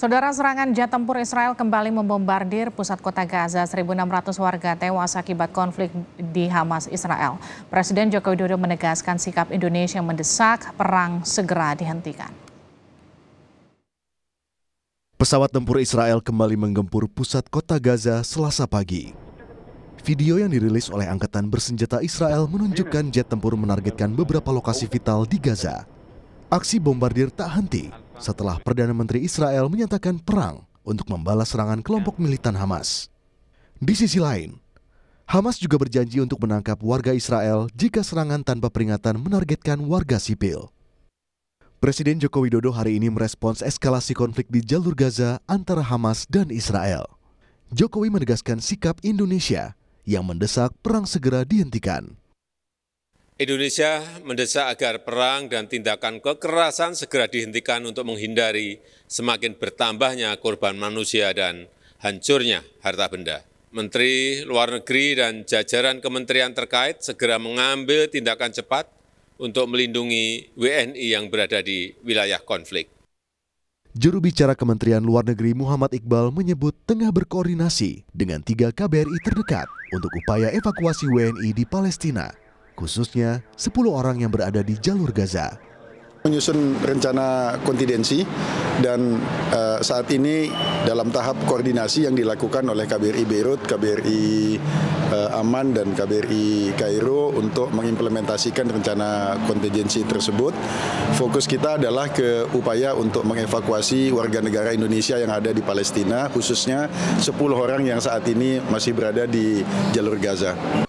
Saudara serangan jet tempur Israel kembali membombardir pusat kota Gaza. 1.600 warga tewas akibat konflik di Hamas Israel. Presiden Joko Widodo menegaskan sikap Indonesia mendesak perang segera dihentikan. Pesawat tempur Israel kembali menggempur pusat kota Gaza selasa pagi. Video yang dirilis oleh Angkatan Bersenjata Israel menunjukkan jet tempur menargetkan beberapa lokasi vital di Gaza. Aksi bombardir tak henti, setelah Perdana Menteri Israel menyatakan perang untuk membalas serangan kelompok militan Hamas. Di sisi lain, Hamas juga berjanji untuk menangkap warga Israel jika serangan tanpa peringatan menargetkan warga sipil. Presiden Joko Widodo hari ini merespons eskalasi konflik di jalur Gaza antara Hamas dan Israel. Jokowi menegaskan sikap Indonesia yang mendesak perang segera dihentikan. Indonesia mendesak agar perang dan tindakan kekerasan segera dihentikan untuk menghindari semakin bertambahnya korban manusia dan hancurnya harta benda. Menteri Luar Negeri dan jajaran kementerian terkait segera mengambil tindakan cepat untuk melindungi WNI yang berada di wilayah konflik. Juru bicara Kementerian Luar Negeri Muhammad Iqbal menyebut tengah berkoordinasi dengan tiga KBRI terdekat untuk upaya evakuasi WNI di Palestina khususnya 10 orang yang berada di jalur Gaza. Menyusun rencana kontidensi dan uh, saat ini dalam tahap koordinasi yang dilakukan oleh KBRI Beirut, KBRI uh, eh, Aman dan KBRI Kairo untuk mengimplementasikan rencana kontidensi tersebut. Fokus kita adalah ke upaya untuk mengevakuasi warga negara Indonesia yang ada di Palestina, khususnya 10 orang yang saat ini masih berada di jalur Gaza.